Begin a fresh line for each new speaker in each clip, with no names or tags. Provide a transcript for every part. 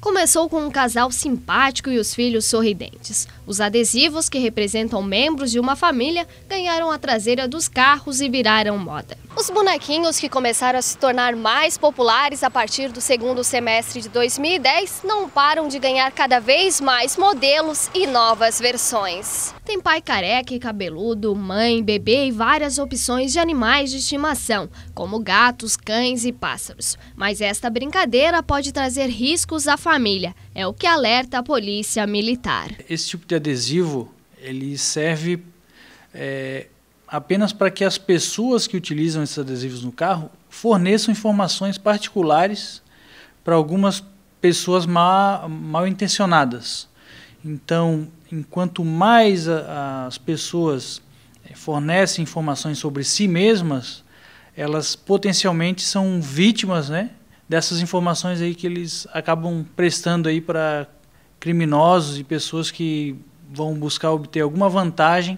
Começou com um casal simpático e os filhos sorridentes. Os adesivos, que representam membros de uma família, ganharam a traseira dos carros e viraram moda. Os bonequinhos, que começaram a se tornar mais populares a partir do segundo semestre de 2010, não param de ganhar cada vez mais modelos e novas versões. Tem pai careca e cabeludo, mãe, bebê e várias opções de animais de estimação, como gatos, cães e pássaros. Mas esta brincadeira pode trazer riscos à família família. É o que alerta a polícia militar.
Esse tipo de adesivo ele serve é, apenas para que as pessoas que utilizam esses adesivos no carro forneçam informações particulares para algumas pessoas mal, mal intencionadas. Então, enquanto mais a, as pessoas é, fornecem informações sobre si mesmas, elas potencialmente são vítimas né, dessas informações aí que eles acabam prestando aí para criminosos e pessoas que vão buscar obter alguma vantagem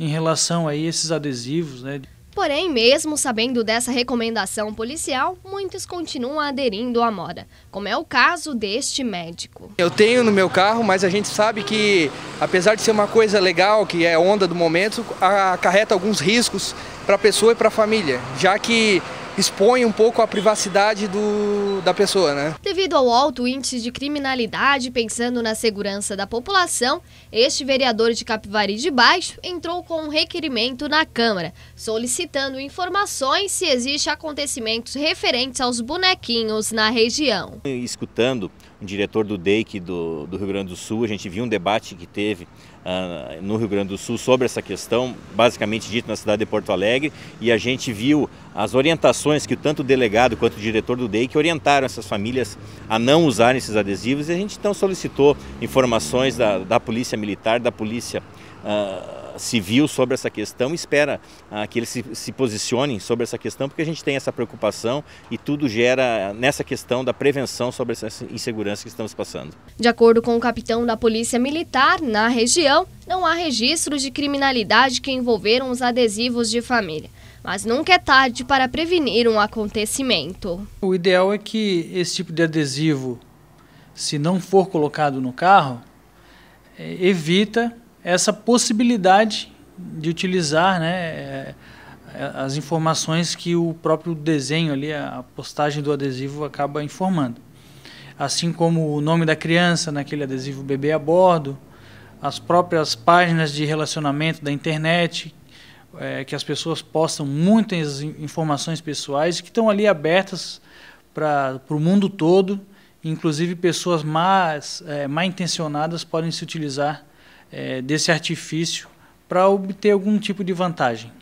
em relação a esses adesivos, né?
Porém, mesmo sabendo dessa recomendação policial, muitos continuam aderindo à moda, como é o caso deste médico. Eu tenho no meu carro, mas a gente sabe que, apesar de ser uma coisa legal, que é onda do momento, acarreta alguns riscos para a pessoa e para a família, já que expõe um pouco a privacidade do, da pessoa, né? Devido ao alto índice de criminalidade, pensando na segurança da população, este vereador de Capivari de Baixo entrou com um requerimento na Câmara, solicitando informações se existem acontecimentos referentes aos bonequinhos na região.
Escutando diretor do DEIC do, do Rio Grande do Sul. A gente viu um debate que teve uh, no Rio Grande do Sul sobre essa questão, basicamente dito na cidade de Porto Alegre, e a gente viu as orientações que tanto o delegado quanto o diretor do DEIC orientaram essas famílias a não usarem esses adesivos. E a gente então solicitou informações da, da Polícia Militar, da Polícia. Uh, civil sobre essa questão, espera ah, que eles se, se posicionem sobre essa questão, porque a gente tem essa preocupação e tudo gera nessa questão da prevenção sobre essa insegurança que estamos passando.
De acordo com o capitão da Polícia Militar, na região não há registros de criminalidade que envolveram os adesivos de família. Mas nunca é tarde para prevenir um acontecimento.
O ideal é que esse tipo de adesivo, se não for colocado no carro, é, evita essa possibilidade de utilizar né, é, é, as informações que o próprio desenho ali, a postagem do adesivo acaba informando. Assim como o nome da criança naquele adesivo bebê a bordo, as próprias páginas de relacionamento da internet, é, que as pessoas postam muitas informações pessoais que estão ali abertas para o mundo todo, inclusive pessoas mais, é, mal intencionadas podem se utilizar é, desse artifício para obter algum tipo de vantagem.